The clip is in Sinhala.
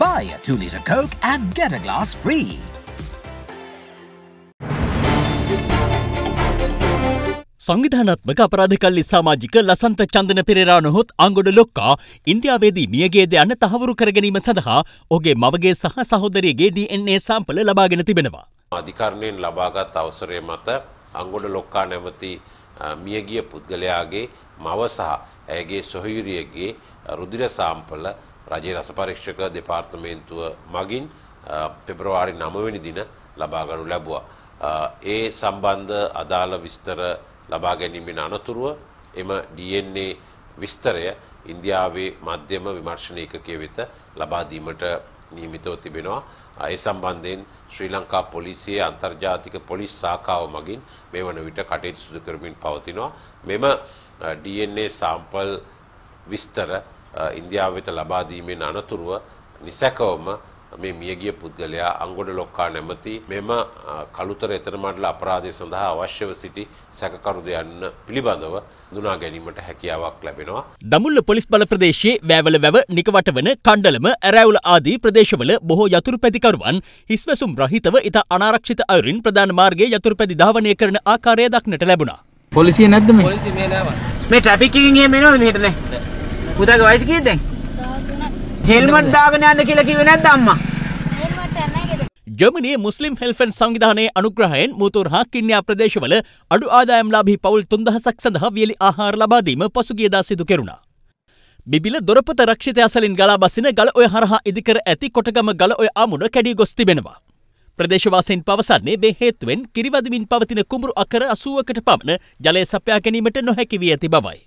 Buy a 2 litre Coke and get a glass free. සංවිධානත්මක අපරාධකල්ලි සාමාජික Lasantha Chandana Perera නොහොත් අංගොඩ ලොක්කා ඉන්දියාවේදී මියගේද යන්න තහවුරු කරගැනීම සඳහා ඔගේ මවගේ සහ සහෝදරයගේ DNA සාම්පල ලබාගෙන තිබෙනවා. අධිකරණයෙන් ලබාගත් අවසරය මත අංගොඩ ලොක්කා නැමති මියගිය පුද්ගලයාගේ මව සහ ඇයගේ සොහයුරියගේ රුදිර සාම්පල රජයේ රස පරීක්ෂක දෙපාර්තමේන්තුව මගින් පෙබරවාරි 9 වෙනි දින ලබා ගනු ලැබුවා. ඒ සම්බන්ධ අදාළ විස්තර ලබා ගැනීමෙන් අනතුරුව එම DNA විස්තරය ඉන්දියාවේ මධ්‍යම විමර්ශන ඒකකය වෙත ලබා දීමට නියමිතව තිබෙනවා. ඒ සම්බන්ධයෙන් ශ්‍රී ලංකා පොලිසියේ අන්තර්ජාතික පොලිස් සාඛාව මගින් මේ වන විට කටයුතු සිදු කරමින් පවතිනවා. මෙම DNA සාම්පල් විස්තර ඉන්දියාව වෙත ලබා දීමෙන් අනතුරුව නිසැකවම මේ මියගිය පුද්ගලයා අංගොඩ ලොක්කා නැමති මෙම කළුතර එතරමඩල අපරාධය සඳහා අවශ්‍යව සිටි සැකකරුද යන්න පිළිබඳව දුනා ගැනීමට හැකියාවක් ලැබෙනවා. දමුල්ල පොලිස් බල ප්‍රදේශයේ වැෑවල වැව නිකවට වන කණ්ඩලම ඇරැවුල ආදී ප්‍රදේශවල බොහෝ යතුරු පැදිකරුවන් හිස්වැසුම් රහිතව ඉතා අනාරක්ෂිත අයුරින් ප්‍රධාන මාර්ගගේ යතුරු පැදි ධාවනය කරන ආකාරය දක්නට ලැබුණා. පොලිසිය නැද්දම මේ ටැපික්කින්ගේ මෙනවද මටනෑ. පුතාගේ වයස කීයද දැන්? 13. හෙල්මට් දාගෙන යන්න කියලා කිව්වේ නැද්ද අම්මා? ජර්මනයේ මුස්ලිම් හෙල්ෆන් සංවිධානයේ අනුග්‍රහයෙන් මුතූර් හා කින්්‍යා ප්‍රදේශවල අඩු ආදායම්ලාභී පවුල් තුන්දහසක් සඳහා වියලි ආහාර ලබාදීම පසුගියදා සිදු කෙරුණා. බිබිල දොරපත රක්ෂිත අසලින් ගලා බසින ගල ඔය හරහා ඉදිකර ඇති කොටගම ගල ඔය අමුණ කැඩී ගොස් තිබෙනවා. ප්‍රදේශවාසයෙන් පවසන්නේ මේ හේතුවෙන් කිරිවදමින් පවතින කුඹුරු අකර අසුවකට පමණ ජලය සපයා ගැනීමට නොහැකි වී ඇති බවයි.